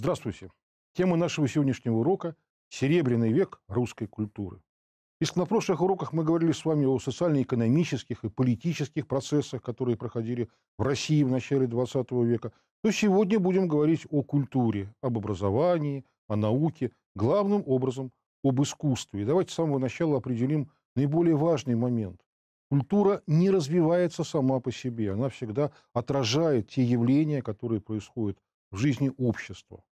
Здравствуйте. Тема нашего сегодняшнего урока – «Серебряный век русской культуры». Если на прошлых уроках мы говорили с вами о социально-экономических и политических процессах, которые проходили в России в начале XX века, то сегодня будем говорить о культуре, об образовании, о науке, главным образом об искусстве. давайте с самого начала определим наиболее важный момент. Культура не развивается сама по себе, она всегда отражает те явления, которые происходят в жизни общества.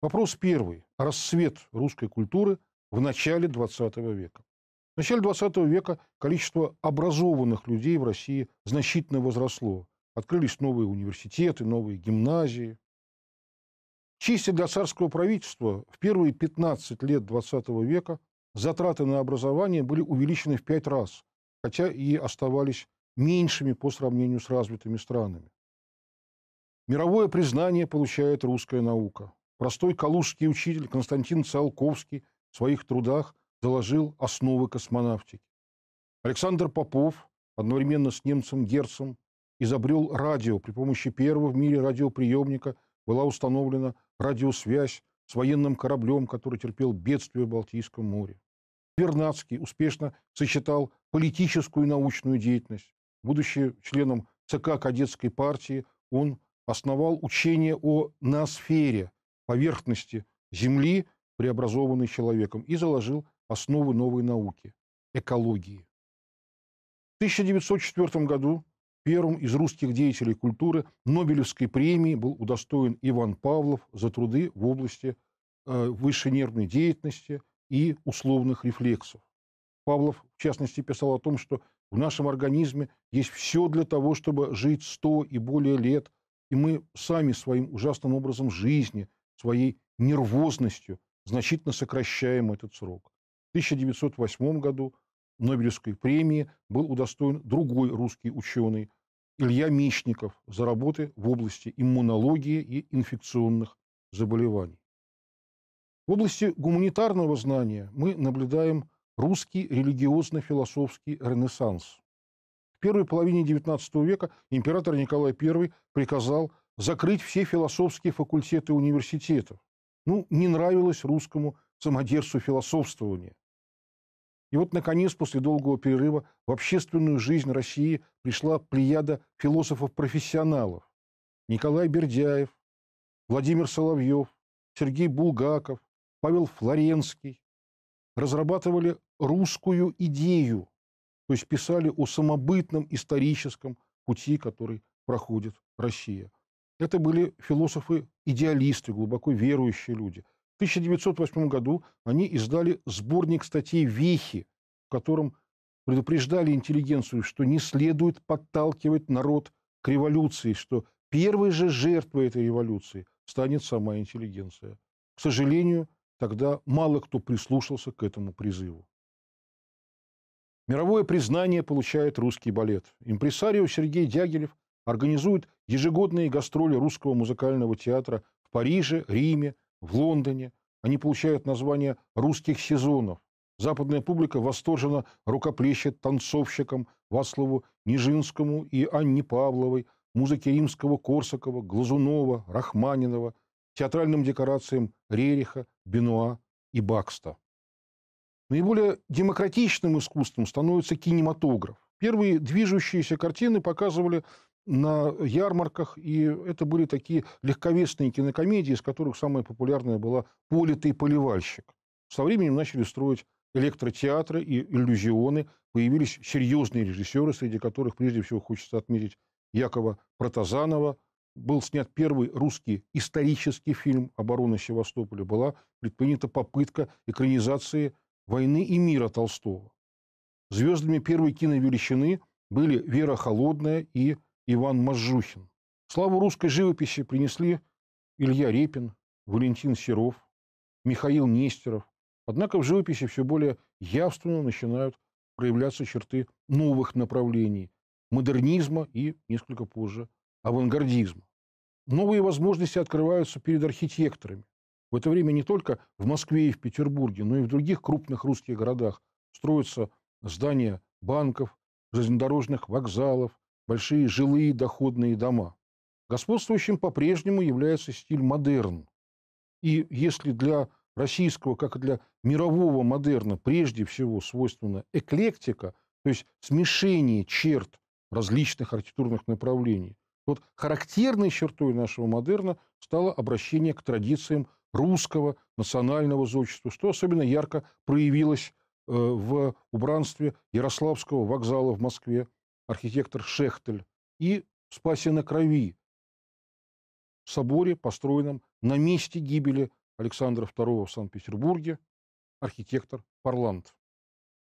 Вопрос первый. Рассвет русской культуры в начале XX века. В начале XX века количество образованных людей в России значительно возросло. Открылись новые университеты, новые гимназии. Чисто для царского правительства в первые 15 лет XX века затраты на образование были увеличены в пять раз, хотя и оставались меньшими по сравнению с развитыми странами. Мировое признание получает русская наука. Простой калужский учитель Константин Циолковский в своих трудах заложил основы космонавтики. Александр Попов, одновременно с немцем Герцем, изобрел радио. При помощи первого в мире радиоприемника была установлена радиосвязь с военным кораблем, который терпел бедствие в Балтийском море. Вернадский успешно сочетал политическую и научную деятельность. Будучи членом ЦК кадетской партии, он основал учение о ноосфере, поверхности Земли, преобразованный человеком, и заложил основы новой науки – экологии. В 1904 году первым из русских деятелей культуры Нобелевской премии был удостоен Иван Павлов за труды в области э, высшей нервной деятельности и условных рефлексов. Павлов, в частности, писал о том, что в нашем организме есть все для того, чтобы жить сто и более лет, и мы сами своим ужасным образом жизни своей нервозностью значительно сокращаем этот срок. В 1908 году Нобелевской премии был удостоен другой русский ученый Илья Мечников за работы в области иммунологии и инфекционных заболеваний. В области гуманитарного знания мы наблюдаем русский религиозно-философский ренессанс. В первой половине XIX века император Николай I приказал закрыть все философские факультеты университетов. Ну, не нравилось русскому самодержцу философствование. И вот, наконец, после долгого перерыва в общественную жизнь России пришла плеяда философов-профессионалов. Николай Бердяев, Владимир Соловьев, Сергей Булгаков, Павел Флоренский разрабатывали русскую идею, то есть писали о самобытном историческом пути, который проходит Россия. Это были философы-идеалисты, глубоко верующие люди. В 1908 году они издали сборник статей Вихи, в котором предупреждали интеллигенцию, что не следует подталкивать народ к революции, что первой же жертвой этой революции станет сама интеллигенция. К сожалению, тогда мало кто прислушался к этому призыву. Мировое признание получает русский балет. Импресарио Сергей Дягилев организует Ежегодные гастроли русского музыкального театра в Париже, Риме, в Лондоне. Они получают название «русских сезонов». Западная публика восторженно рукоплещет танцовщикам Васлову Нижинскому и Анне Павловой, музыке римского Корсакова, Глазунова, Рахманинова, театральным декорациям Рериха, Бенуа и Бакста. Наиболее демократичным искусством становится кинематограф. Первые движущиеся картины показывали на ярмарках, и это были такие легковесные кинокомедии, из которых самая популярная была «Политый поливальщик». Со временем начали строить электротеатры и иллюзионы, появились серьезные режиссеры, среди которых прежде всего хочется отметить Якова Протазанова. Был снят первый русский исторический фильм «Оборона Севастополя». Была предпринята попытка экранизации «Войны и мира» Толстого. Звездами первой киновеличины были Вера Холодная и Иван Мажухин. Славу русской живописи принесли Илья Репин, Валентин Серов, Михаил Нестеров. Однако в живописи все более явственно начинают проявляться черты новых направлений – модернизма и, несколько позже, авангардизма. Новые возможности открываются перед архитекторами. В это время не только в Москве и в Петербурге, но и в других крупных русских городах строятся здания банков, железнодорожных вокзалов, большие жилые доходные дома. Господствующим по-прежнему является стиль модерн. И если для российского, как и для мирового модерна, прежде всего свойственна эклектика, то есть смешение черт различных архитектурных направлений, вот характерной чертой нашего модерна стало обращение к традициям русского национального зодчества, что особенно ярко проявилось э, в убранстве Ярославского вокзала в Москве, архитектор Шехтель, и в на Крови, соборе, построенном на месте гибели Александра II в Санкт-Петербурге, архитектор Парланд.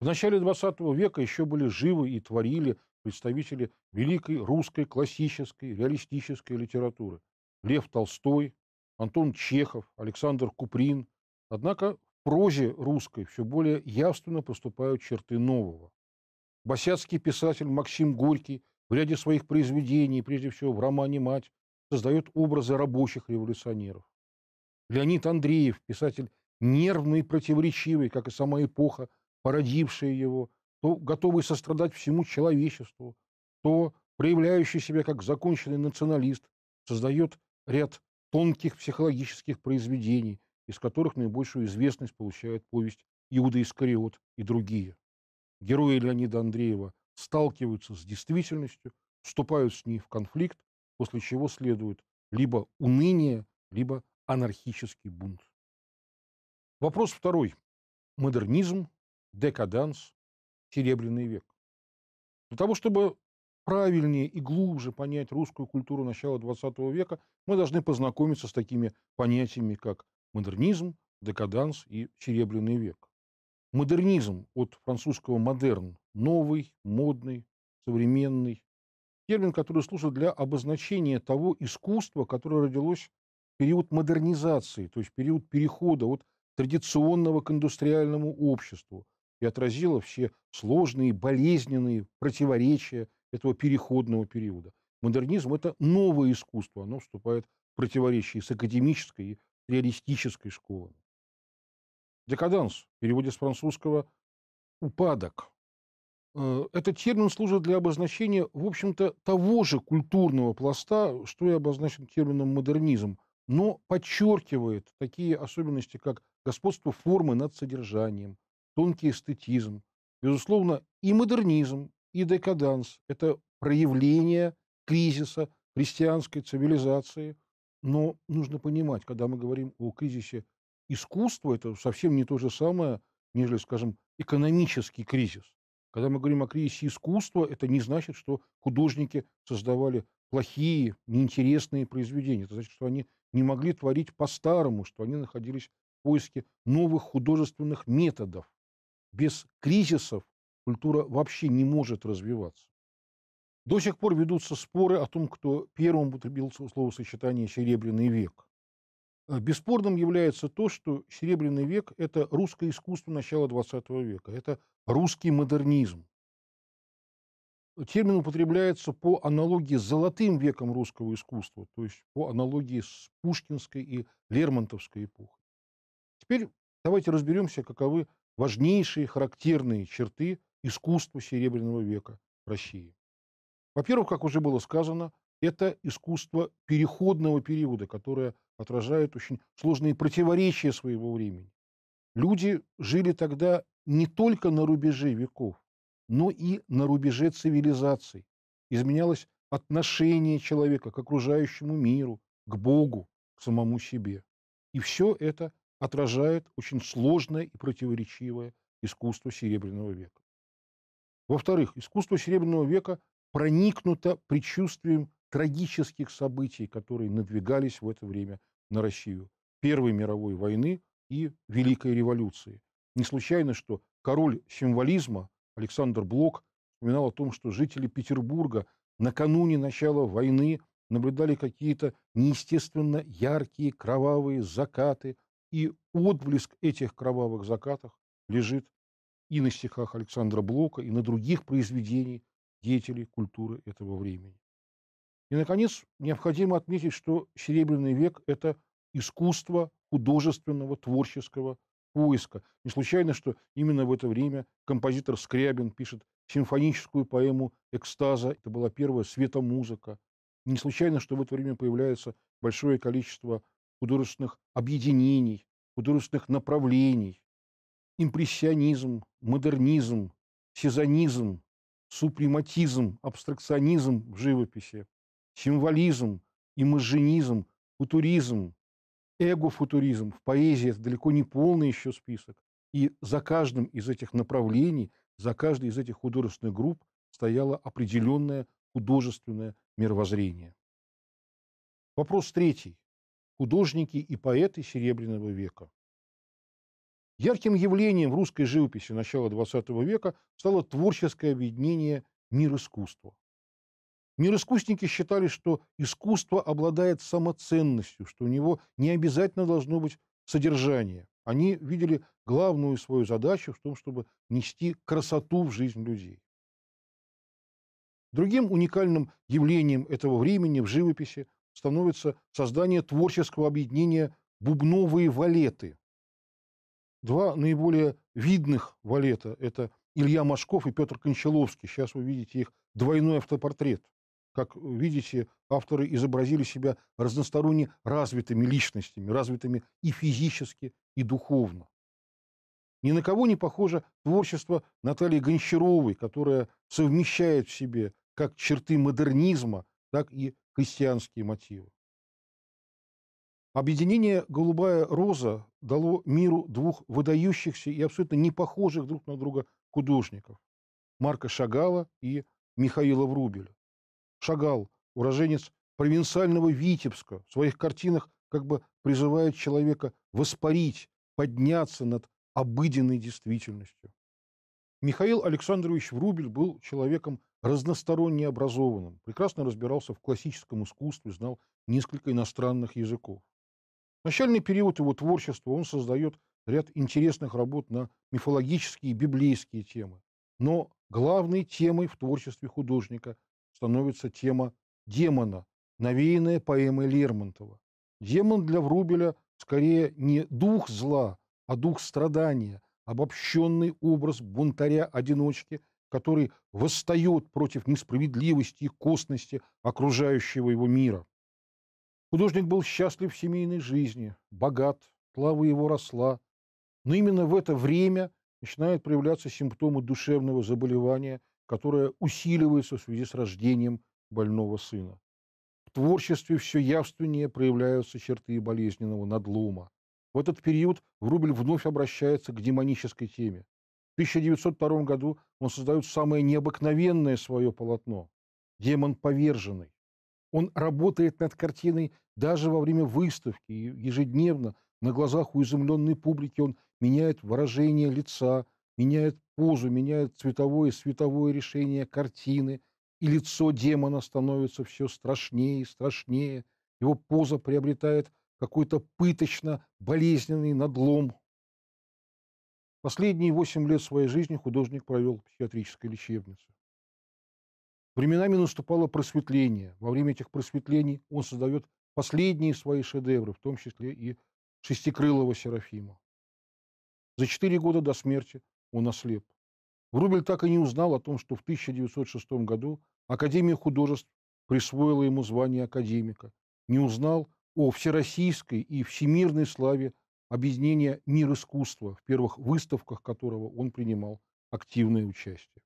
В начале XX века еще были живы и творили представители великой русской классической реалистической литературы. Лев Толстой, Антон Чехов, Александр Куприн. Однако в прозе русской все более явственно поступают черты нового. Босяцкий писатель Максим Горький в ряде своих произведений, прежде всего в романе «Мать», создает образы рабочих революционеров. Леонид Андреев, писатель нервный и противоречивый, как и сама эпоха, породившая его, то готовый сострадать всему человечеству, то проявляющий себя как законченный националист, создает ряд тонких психологических произведений, из которых наибольшую известность получает повесть «Иуда Искариот» и другие герои Леонида Андреева сталкиваются с действительностью, вступают с ней в конфликт, после чего следует либо уныние, либо анархический бунт. Вопрос второй. Модернизм, декаданс, Серебряный век. Для того, чтобы правильнее и глубже понять русскую культуру начала XX века, мы должны познакомиться с такими понятиями, как модернизм, декаданс и Серебряный век. Модернизм от французского «модерн» – новый, модный, современный. Термин, который служит для обозначения того искусства, которое родилось в период модернизации, то есть период перехода от традиционного к индустриальному обществу и отразило все сложные, болезненные противоречия этого переходного периода. Модернизм – это новое искусство, оно вступает в противоречие с академической и реалистической школами. Декаданс, в переводе с французского «упадок». Э, этот термин служит для обозначения, в общем-то, того же культурного пласта, что и обозначен термином «модернизм», но подчеркивает такие особенности, как господство формы над содержанием, тонкий эстетизм. Безусловно, и модернизм, и декаданс – это проявление кризиса христианской цивилизации. Но нужно понимать, когда мы говорим о кризисе искусство – это совсем не то же самое, нежели, скажем, экономический кризис. Когда мы говорим о кризисе искусства, это не значит, что художники создавали плохие, неинтересные произведения. Это значит, что они не могли творить по-старому, что они находились в поиске новых художественных методов. Без кризисов культура вообще не может развиваться. До сих пор ведутся споры о том, кто первым употребил слово сочетание «серебряный век». А, бесспорным является то, что Серебряный век – это русское искусство начала XX века, это русский модернизм. Термин употребляется по аналогии с золотым веком русского искусства, то есть по аналогии с пушкинской и лермонтовской эпохой. Теперь давайте разберемся, каковы важнейшие характерные черты искусства Серебряного века в России. Во-первых, как уже было сказано, это искусство переходного периода, которое – отражают очень сложные противоречия своего времени. Люди жили тогда не только на рубеже веков, но и на рубеже цивилизаций. Изменялось отношение человека к окружающему миру, к Богу, к самому себе. И все это отражает очень сложное и противоречивое искусство Серебряного века. Во-вторых, искусство Серебряного века проникнуто предчувствием трагических событий, которые надвигались в это время на Россию Первой мировой войны и Великой революции. Не случайно, что король символизма Александр Блок вспоминал о том, что жители Петербурга накануне начала войны наблюдали какие-то неестественно яркие кровавые закаты, и отблеск этих кровавых закатов лежит и на стихах Александра Блока, и на других произведениях деятелей культуры этого времени. И, наконец, необходимо отметить, что Серебряный век – это искусство художественного творческого поиска. Не случайно, что именно в это время композитор Скрябин пишет симфоническую поэму «Экстаза». Это была первая светомузыка. Не случайно, что в это время появляется большое количество художественных объединений, художественных направлений. Импрессионизм, модернизм, сезонизм, супрематизм, абстракционизм в живописи символизм, имажинизм, футуризм, эго-футуризм. В поэзии это далеко не полный еще список. И за каждым из этих направлений, за каждой из этих художественных групп стояло определенное художественное мировоззрение. Вопрос третий. Художники и поэты Серебряного века. Ярким явлением в русской живописи начала XX века стало творческое объединение мир искусства. Мироискусники считали, что искусство обладает самоценностью, что у него не обязательно должно быть содержание. Они видели главную свою задачу в том, чтобы нести красоту в жизнь людей. Другим уникальным явлением этого времени в живописи становится создание творческого объединения «бубновые валеты». Два наиболее видных валета – это Илья Машков и Петр Кончаловский. Сейчас вы видите их двойной автопортрет. Как э, видите, авторы изобразили себя разносторонне развитыми личностями, развитыми и физически, и духовно. Ни на кого не похоже творчество Натальи Гончаровой, которая совмещает в себе как черты модернизма, так и христианские мотивы. Объединение «Голубая роза» дало миру двух выдающихся и абсолютно не похожих друг на друга художников – Марка Шагала и Михаила Врубеля. Шагал, уроженец провинциального Витебска, в своих картинах как бы призывает человека воспарить, подняться над обыденной действительностью. Михаил Александрович Врубель был человеком разносторонне образованным, прекрасно разбирался в классическом искусстве, знал несколько иностранных языков. В начальный период его творчества он создает ряд интересных работ на мифологические и библейские темы. Но главной темой в творчестве художника становится тема демона, навеянная поэмой Лермонтова. Демон для Врубеля скорее не дух зла, а дух страдания, обобщенный образ бунтаря-одиночки, который восстает против несправедливости и косности окружающего его мира. Художник был счастлив в семейной жизни, богат, слава его росла. Но именно в это время начинают проявляться симптомы душевного заболевания, которая усиливается в связи с рождением больного сына. В творчестве все явственнее проявляются черты болезненного надлома. В этот период Врубель вновь обращается к демонической теме. В 1902 году он создает самое необыкновенное свое полотно – «Демон поверженный». Он работает над картиной даже во время выставки ежедневно на глазах у изумленной публики он меняет выражение лица – меняет позу, меняет цветовое и световое решение картины, и лицо демона становится все страшнее и страшнее, его поза приобретает какой-то пыточно-болезненный надлом. Последние восемь лет своей жизни художник провел в психиатрической лечебнице. Временами наступало просветление. Во время этих просветлений он создает последние свои шедевры, в том числе и «Шестикрылого Серафима». За четыре года до смерти он ослеп. Врубель так и не узнал о том, что в 1906 году Академия художеств присвоила ему звание академика, не узнал о всероссийской и всемирной славе объединения «Мир искусства», в первых выставках которого он принимал активное участие.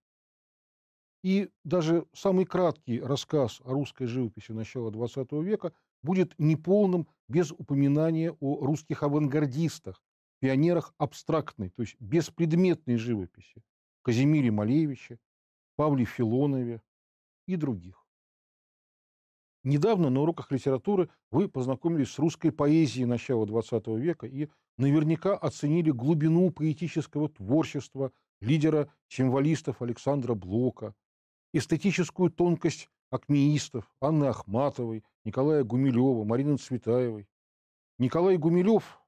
И даже самый краткий рассказ о русской живописи начала XX века будет неполным без упоминания о русских авангардистах, пионерах абстрактной, то есть беспредметной живописи Казимире Малевиче, Павле Филонове и других. Недавно на уроках литературы вы познакомились с русской поэзией начала XX века и наверняка оценили глубину поэтического творчества лидера символистов Александра Блока, эстетическую тонкость акмеистов Анны Ахматовой, Николая Гумилева, Марины Цветаевой. Николай Гумилев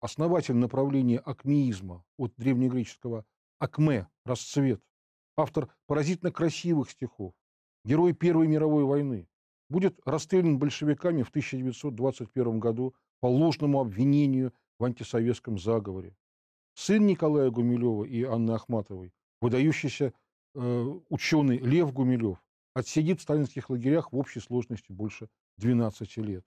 основатель направления акмеизма от древнегреческого «акме» – расцвет, автор поразительно красивых стихов, герой Первой мировой войны, будет расстрелян большевиками в 1921 году по ложному обвинению в антисоветском заговоре. Сын Николая Гумилева и Анны Ахматовой, выдающийся э, ученый Лев Гумилев, отсидит в сталинских лагерях в общей сложности больше 12 лет.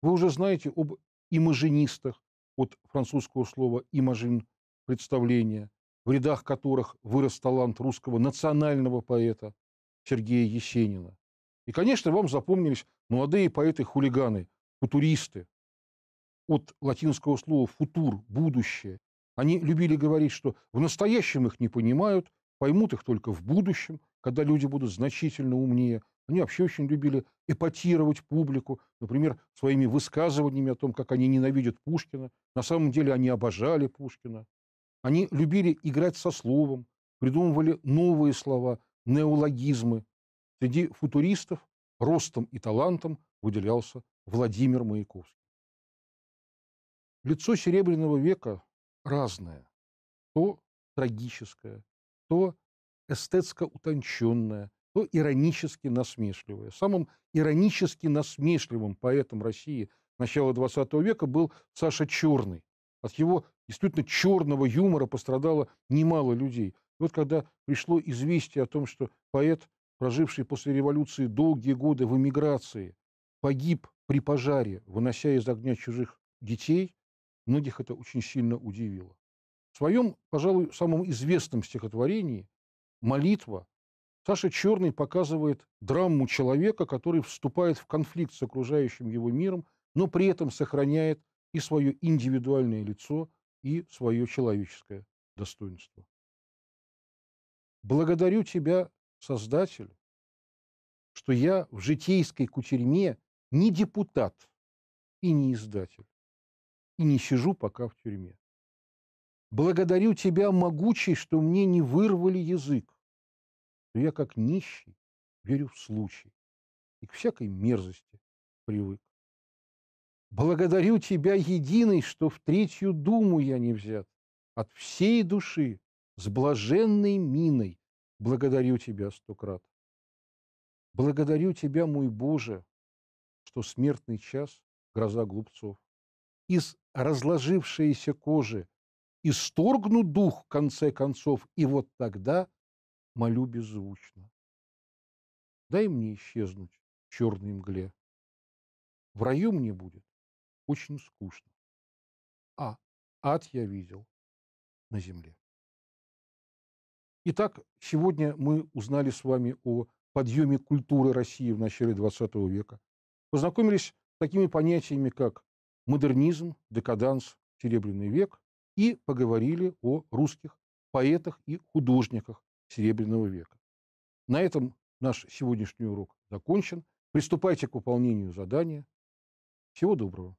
Вы уже знаете об имажинистах, от французского слова «имажин» – представление, в рядах которых вырос талант русского национального поэта Сергея Есенина. И, конечно, вам запомнились молодые поэты-хулиганы, футуристы. От латинского слова «футур» – «будущее». Они любили говорить, что в настоящем их не понимают, поймут их только в будущем, когда люди будут значительно умнее, они вообще очень любили эпатировать публику, например, своими высказываниями о том, как они ненавидят Пушкина. На самом деле они обожали Пушкина. Они любили играть со словом, придумывали новые слова, неологизмы. Среди футуристов ростом и талантом выделялся Владимир Маяковский. Лицо Серебряного века разное. То трагическое, то эстетско утонченное, то иронически насмешливое. Самым иронически насмешливым поэтом России начала XX века был Саша Черный. От его действительно черного юмора пострадало немало людей. И вот когда пришло известие о том, что поэт, проживший после революции долгие годы в эмиграции, погиб при пожаре, вынося из огня чужих детей, многих это очень сильно удивило. В своем, пожалуй, самом известном стихотворении «Молитва» Саша Черный показывает драму человека, который вступает в конфликт с окружающим его миром, но при этом сохраняет и свое индивидуальное лицо, и свое человеческое достоинство. Благодарю тебя, Создатель, что я в житейской кутерьме не депутат и не издатель, и не сижу пока в тюрьме. Благодарю тебя, могучий, что мне не вырвали язык, но я, как нищий, верю в случай и к всякой мерзости привык. Благодарю тебя, единый, что в третью думу я не взят. От всей души, с блаженной миной, благодарю тебя сто крат. Благодарю тебя, мой Боже, что смертный час — гроза глупцов. Из разложившейся кожи исторгну дух, в конце концов, и вот тогда молю беззвучно. Дай мне исчезнуть в черной мгле. В раю мне будет очень скучно. А ад я видел на земле. Итак, сегодня мы узнали с вами о подъеме культуры России в начале XX века. Познакомились с такими понятиями, как модернизм, декаданс, серебряный век и поговорили о русских поэтах и художниках, Серебряного века. На этом наш сегодняшний урок закончен. Приступайте к выполнению задания. Всего доброго.